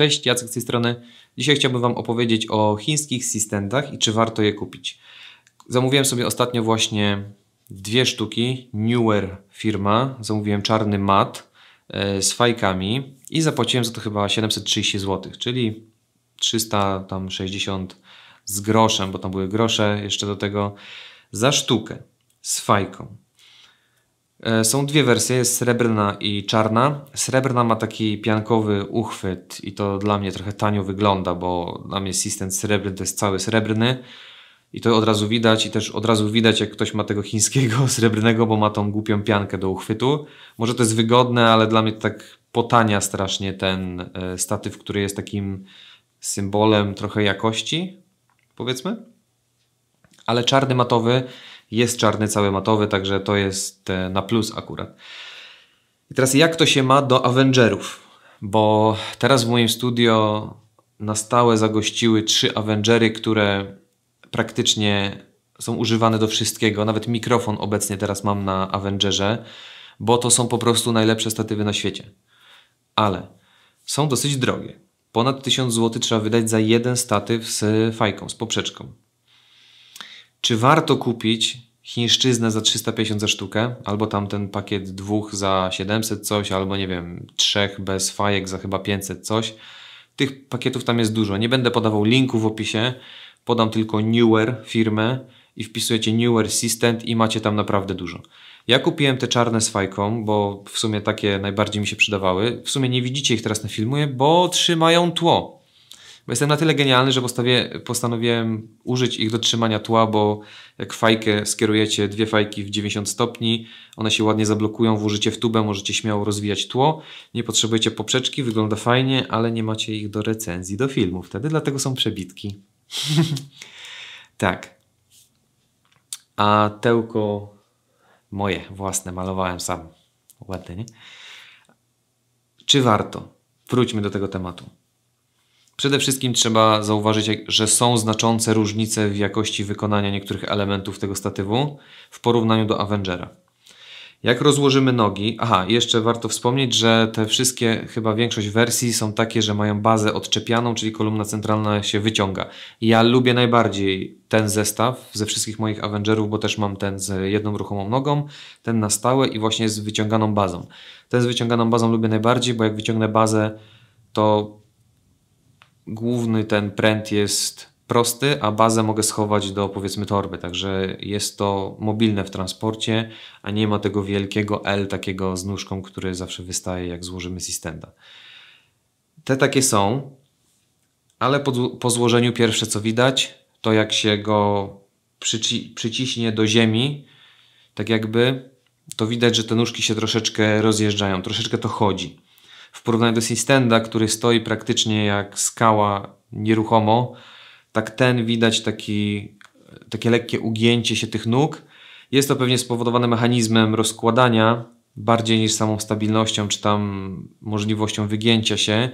Cześć, Jacek z tej strony. Dzisiaj chciałbym Wam opowiedzieć o chińskich systemach i czy warto je kupić. Zamówiłem sobie ostatnio właśnie dwie sztuki, Newer firma. Zamówiłem czarny mat e, z fajkami i zapłaciłem za to chyba 730 zł, czyli 360 z groszem, bo tam były grosze jeszcze do tego, za sztukę z fajką. E, są dwie wersje, jest srebrna i czarna. Srebrna ma taki piankowy uchwyt i to dla mnie trochę tanio wygląda, bo dla mnie system srebrny to jest cały srebrny i to od razu widać i też od razu widać jak ktoś ma tego chińskiego srebrnego, bo ma tą głupią piankę do uchwytu. Może to jest wygodne, ale dla mnie to tak potania strasznie ten e, statyw, który jest takim symbolem trochę jakości, powiedzmy. Ale czarny matowy jest czarny, cały matowy, także to jest e, na plus akurat. I teraz jak to się ma do Avengerów? Bo teraz w moim studio na stałe zagościły trzy Avengery, które praktycznie są używane do wszystkiego. Nawet mikrofon obecnie teraz mam na Avengerze, bo to są po prostu najlepsze statywy na świecie. Ale są dosyć drogie. Ponad 1000 zł trzeba wydać za jeden statyw z fajką, z poprzeczką. Czy warto kupić chińszczyznę za 350 za sztukę, albo tam ten pakiet dwóch za 700 coś, albo nie wiem, trzech bez fajek za chyba 500 coś. Tych pakietów tam jest dużo. Nie będę podawał linku w opisie, podam tylko Newer firmę i wpisujecie Newer System i macie tam naprawdę dużo. Ja kupiłem te czarne z fajką, bo w sumie takie najbardziej mi się przydawały. W sumie nie widzicie ich teraz na filmie, bo trzymają tło. Bo jestem na tyle genialny, że postanowiłem użyć ich do trzymania tła, bo jak fajkę skierujecie dwie fajki w 90 stopni, one się ładnie zablokują, włożycie w tubę, możecie śmiało rozwijać tło. Nie potrzebujecie poprzeczki, wygląda fajnie, ale nie macie ich do recenzji, do filmu wtedy, dlatego są przebitki. tak. A tełko moje, własne, malowałem sam. ładnie. nie? Czy warto? Wróćmy do tego tematu. Przede wszystkim trzeba zauważyć, że są znaczące różnice w jakości wykonania niektórych elementów tego statywu w porównaniu do Avengera. Jak rozłożymy nogi, aha, jeszcze warto wspomnieć, że te wszystkie, chyba większość wersji są takie, że mają bazę odczepianą, czyli kolumna centralna się wyciąga. Ja lubię najbardziej ten zestaw ze wszystkich moich Avengerów, bo też mam ten z jedną ruchomą nogą, ten na stałe i właśnie z wyciąganą bazą. Ten z wyciąganą bazą lubię najbardziej, bo jak wyciągnę bazę, to główny ten pręt jest prosty, a bazę mogę schować do powiedzmy torby, także jest to mobilne w transporcie, a nie ma tego wielkiego L takiego z nóżką, który zawsze wystaje jak złożymy systenda. Te takie są, ale po, po złożeniu pierwsze co widać, to jak się go przyci przyciśnie do ziemi, tak jakby, to widać, że te nóżki się troszeczkę rozjeżdżają, troszeczkę to chodzi w porównaniu do Sistenda, który stoi praktycznie jak skała nieruchomo, tak ten widać taki, takie lekkie ugięcie się tych nóg. Jest to pewnie spowodowane mechanizmem rozkładania bardziej niż samą stabilnością czy tam możliwością wygięcia się.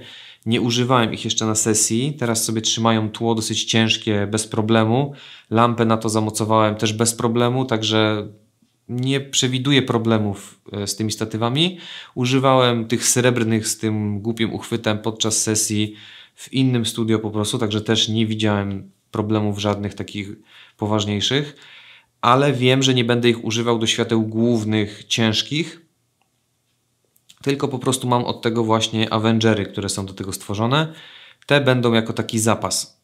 Nie używałem ich jeszcze na sesji. Teraz sobie trzymają tło dosyć ciężkie bez problemu. Lampę na to zamocowałem też bez problemu, także nie przewiduję problemów e, z tymi statywami. Używałem tych srebrnych z tym głupim uchwytem podczas sesji w innym studio po prostu, także też nie widziałem problemów żadnych takich poważniejszych, ale wiem, że nie będę ich używał do świateł głównych, ciężkich, tylko po prostu mam od tego właśnie Avengery, które są do tego stworzone. Te będą jako taki zapas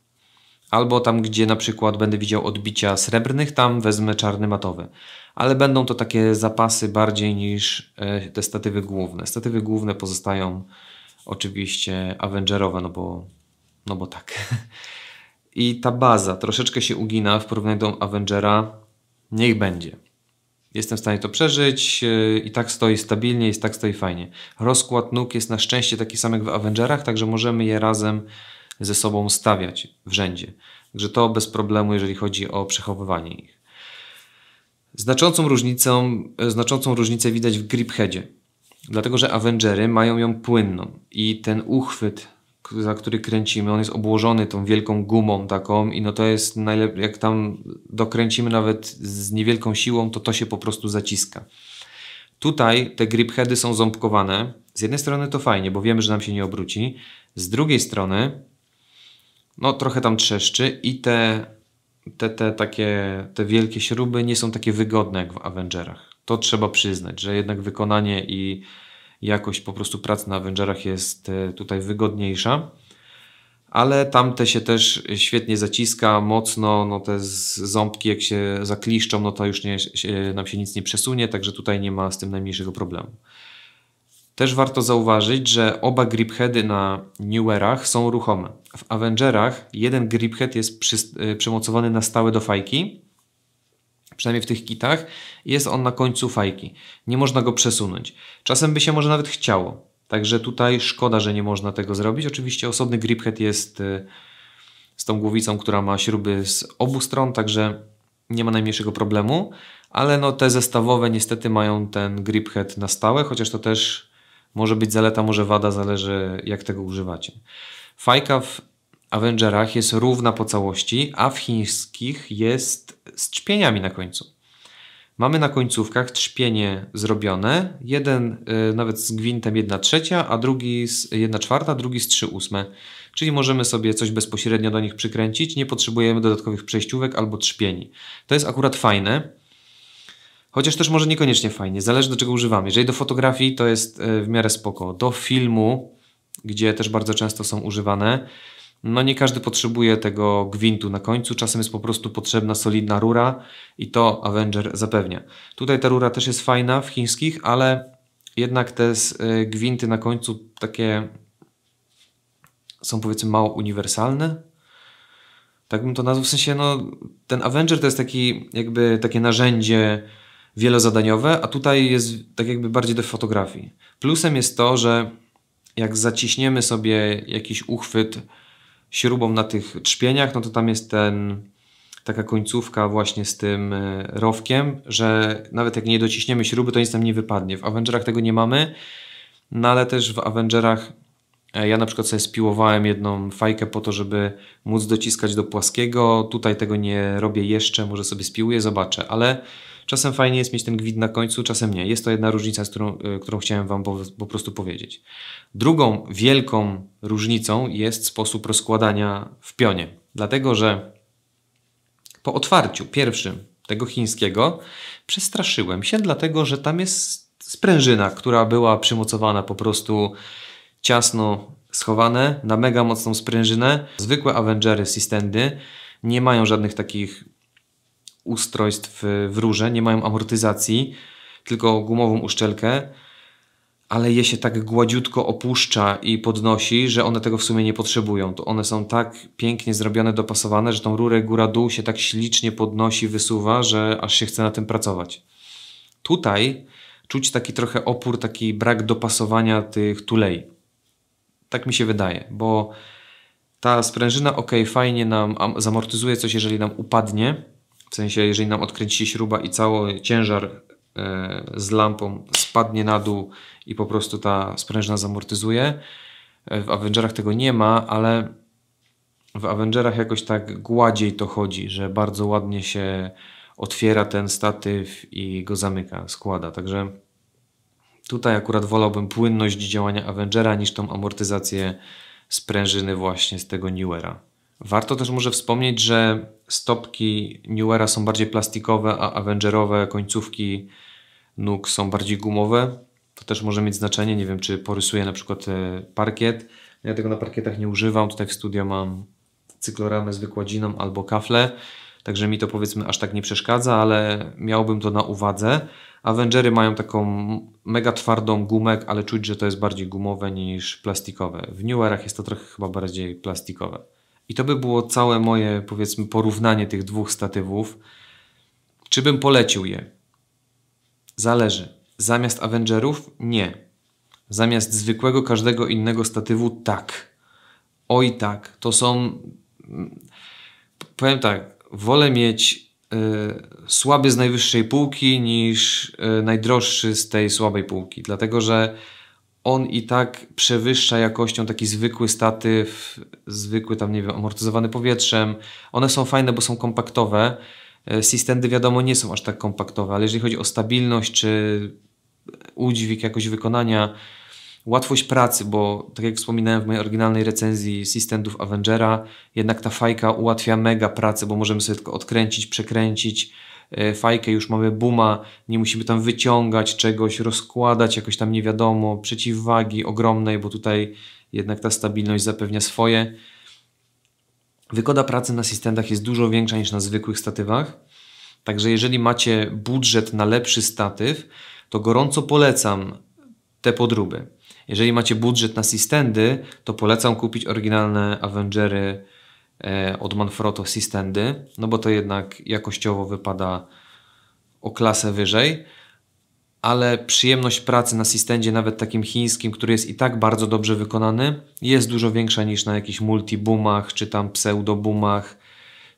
Albo tam, gdzie na przykład będę widział odbicia srebrnych, tam wezmę czarny matowy. Ale będą to takie zapasy bardziej niż e, te statywy główne. Statywy główne pozostają oczywiście Avengerowe, no bo, no bo tak. I ta baza troszeczkę się ugina w porównaniu do Avengera. Niech będzie. Jestem w stanie to przeżyć e, i tak stoi stabilnie, i tak stoi fajnie. Rozkład nóg jest na szczęście taki sam jak w Avengerach, także możemy je razem ze sobą stawiać w rzędzie. Także to bez problemu, jeżeli chodzi o przechowywanie ich. Znaczącą różnicą, e, znaczącą różnicę widać w gripheadzie, dlatego że Avengery mają ją płynną i ten uchwyt, za który kręcimy, on jest obłożony tą wielką gumą taką i no to jest najlepiej, jak tam dokręcimy nawet z niewielką siłą, to to się po prostu zaciska. Tutaj te gripheady są ząbkowane. Z jednej strony to fajnie, bo wiemy, że nam się nie obróci. Z drugiej strony no trochę tam trzeszczy i te, te, te takie te wielkie śruby nie są takie wygodne jak w Avengerach. To trzeba przyznać, że jednak wykonanie i jakość po prostu pracy na Avengerach jest e, tutaj wygodniejsza. Ale tamte się też świetnie zaciska, mocno, no te ząbki jak się zakliszczą, no to już nie, nam się nic nie przesunie, także tutaj nie ma z tym najmniejszego problemu. Też warto zauważyć, że oba gripheady na Newerach są ruchome. W Avengerach jeden griphead jest przy, e, przymocowany na stałe do fajki, przynajmniej w tych kitach, jest on na końcu fajki. Nie można go przesunąć. Czasem by się może nawet chciało. Także tutaj szkoda, że nie można tego zrobić. Oczywiście osobny griphead jest e, z tą głowicą, która ma śruby z obu stron, także nie ma najmniejszego problemu. Ale no te zestawowe niestety mają ten griphead na stałe, chociaż to też może być zaleta, może wada, zależy jak tego używacie. Fajka w Avengerach jest równa po całości, a w chińskich jest z czpieniami na końcu. Mamy na końcówkach trzpienie zrobione, jeden y, nawet z gwintem 1 trzecia, a drugi z 1 czwarta, drugi z 3 ósme. Czyli możemy sobie coś bezpośrednio do nich przykręcić, nie potrzebujemy dodatkowych przejściówek albo trzpieni. To jest akurat fajne, Chociaż też może niekoniecznie fajnie, zależy do czego używamy. Jeżeli do fotografii, to jest e, w miarę spoko. Do filmu, gdzie też bardzo często są używane, no nie każdy potrzebuje tego gwintu na końcu, czasem jest po prostu potrzebna solidna rura i to Avenger zapewnia. Tutaj ta rura też jest fajna w chińskich, ale jednak te e, gwinty na końcu takie są powiedzmy mało uniwersalne. Tak bym to nazwał, w sensie no ten Avenger to jest taki jakby takie narzędzie wielozadaniowe, a tutaj jest tak jakby bardziej do fotografii. Plusem jest to, że jak zaciśniemy sobie jakiś uchwyt śrubą na tych trzpieniach, no to tam jest ten taka końcówka właśnie z tym e, rowkiem, że nawet jak nie dociśniemy śruby, to nic nam nie wypadnie. W Avengerach tego nie mamy, no ale też w Avengerach E, ja na przykład sobie spiłowałem jedną fajkę po to, żeby móc dociskać do płaskiego. Tutaj tego nie robię jeszcze, może sobie spiłuję, zobaczę, ale czasem fajnie jest mieć ten gwid na końcu, czasem nie. Jest to jedna różnica, z którą, e, którą chciałem Wam po, po prostu powiedzieć. Drugą wielką różnicą jest sposób rozkładania w pionie, dlatego że po otwarciu pierwszym tego chińskiego przestraszyłem się, dlatego że tam jest sprężyna, która była przymocowana po prostu ciasno schowane, na mega mocną sprężynę. Zwykłe Avengery Systendy nie mają żadnych takich ustrojstw w rurze, nie mają amortyzacji, tylko gumową uszczelkę, ale je się tak gładziutko opuszcza i podnosi, że one tego w sumie nie potrzebują. To one są tak pięknie zrobione, dopasowane, że tą rurę góra-dół się tak ślicznie podnosi, wysuwa, że aż się chce na tym pracować. Tutaj czuć taki trochę opór, taki brak dopasowania tych tulei. Tak mi się wydaje, bo ta sprężyna, ok, fajnie nam zamortyzuje coś, jeżeli nam upadnie, w sensie, jeżeli nam odkręci się śruba i cały ciężar e, z lampą spadnie na dół i po prostu ta sprężyna zamortyzuje. E, w Avengerach tego nie ma, ale w Avengerach jakoś tak gładziej to chodzi, że bardzo ładnie się otwiera ten statyw i go zamyka, składa. Także Tutaj akurat wolałbym płynność działania Avengera niż tą amortyzację sprężyny właśnie z tego Newera. Warto też może wspomnieć, że stopki Newera są bardziej plastikowe, a Avengerowe końcówki nóg są bardziej gumowe. To też może mieć znaczenie, nie wiem czy porysuję na przykład e, parkiet. No ja tego na parkietach nie używam, tutaj w studio mam cykloramę z wykładziną albo kafle, także mi to powiedzmy aż tak nie przeszkadza, ale miałbym to na uwadze. Avengery mają taką mega twardą gumę, ale czuć, że to jest bardziej gumowe niż plastikowe. W New Erach jest to trochę chyba bardziej plastikowe. I to by było całe moje, powiedzmy, porównanie tych dwóch statywów. Czy bym polecił je? Zależy. Zamiast Avengerów? Nie. Zamiast zwykłego każdego innego statywu? Tak. Oj tak. To są... Mm, powiem tak. Wolę mieć Y, słaby z najwyższej półki niż y, najdroższy z tej słabej półki, dlatego że on i tak przewyższa jakością taki zwykły statyw, zwykły tam, nie wiem, amortyzowany powietrzem. One są fajne, bo są kompaktowe. Y, Systemy wiadomo nie są aż tak kompaktowe, ale jeżeli chodzi o stabilność czy udźwig jakoś wykonania, łatwość pracy, bo tak jak wspominałem w mojej oryginalnej recenzji Systemów Avengera, jednak ta fajka ułatwia mega pracę, bo możemy sobie tylko odkręcić, przekręcić e, fajkę, już mamy buma, nie musimy tam wyciągać czegoś, rozkładać jakoś tam nie wiadomo, przeciwwagi ogromnej, bo tutaj jednak ta stabilność zapewnia swoje. Wygoda pracy na asystentach jest dużo większa niż na zwykłych statywach. Także jeżeli macie budżet na lepszy statyw, to gorąco polecam te podróby. Jeżeli macie budżet na sistendy, to polecam kupić oryginalne Avengery e, od Manfrotto sistendy, no bo to jednak jakościowo wypada o klasę wyżej. Ale przyjemność pracy na sistendzie, nawet takim chińskim, który jest i tak bardzo dobrze wykonany, jest dużo większa niż na jakichś multiboomach, czy tam pseudoboomach,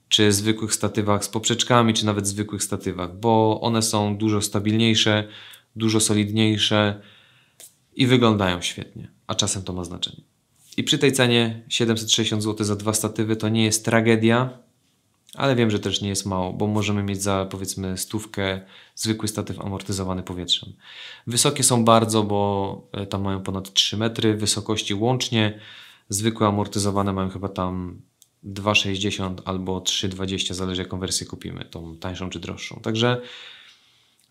czy zwykłych statywach z poprzeczkami, czy nawet zwykłych statywach, bo one są dużo stabilniejsze, dużo solidniejsze, i wyglądają świetnie, a czasem to ma znaczenie. I przy tej cenie 760 zł za dwa statywy to nie jest tragedia, ale wiem, że też nie jest mało, bo możemy mieć za powiedzmy stówkę zwykły statyw amortyzowany powietrzem. Wysokie są bardzo, bo e, tam mają ponad 3 metry wysokości łącznie. Zwykłe amortyzowane mają chyba tam 2,60 albo 3,20, zależy jaką wersję kupimy, tą tańszą czy droższą. Także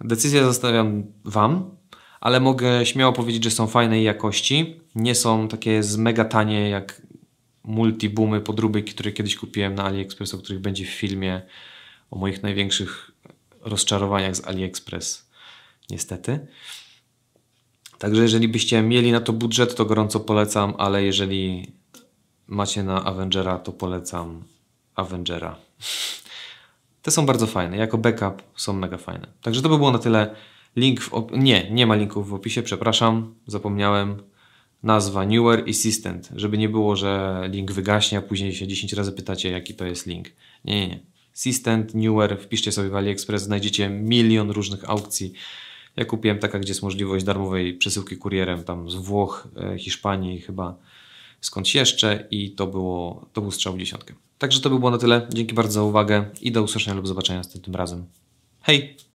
decyzję zostawiam Wam ale mogę śmiało powiedzieć, że są fajnej jakości. Nie są takie z mega tanie jak multiboomy, podróby, które kiedyś kupiłem na AliExpress, o których będzie w filmie o moich największych rozczarowaniach z AliExpress. Niestety. Także jeżeli byście mieli na to budżet, to gorąco polecam, ale jeżeli macie na Avengera, to polecam Avengera. Te są bardzo fajne. Jako backup są mega fajne. Także to by było na tyle. Link w op- Nie, nie ma linków w opisie, przepraszam, zapomniałem. Nazwa Newer Assistant żeby nie było, że link wygaśnie, a później się 10 razy pytacie, jaki to jest link. Nie, nie, nie. Assistant Newer, wpiszcie sobie w AliExpress, znajdziecie milion różnych aukcji. Ja kupiłem taka, gdzie jest możliwość darmowej przesyłki kurierem, tam z Włoch, e, Hiszpanii chyba, skądś jeszcze i to, było, to był strzał w dziesiątkę. Także to by było na tyle. Dzięki bardzo za uwagę i do usłyszenia lub zobaczenia następnym razem. Hej!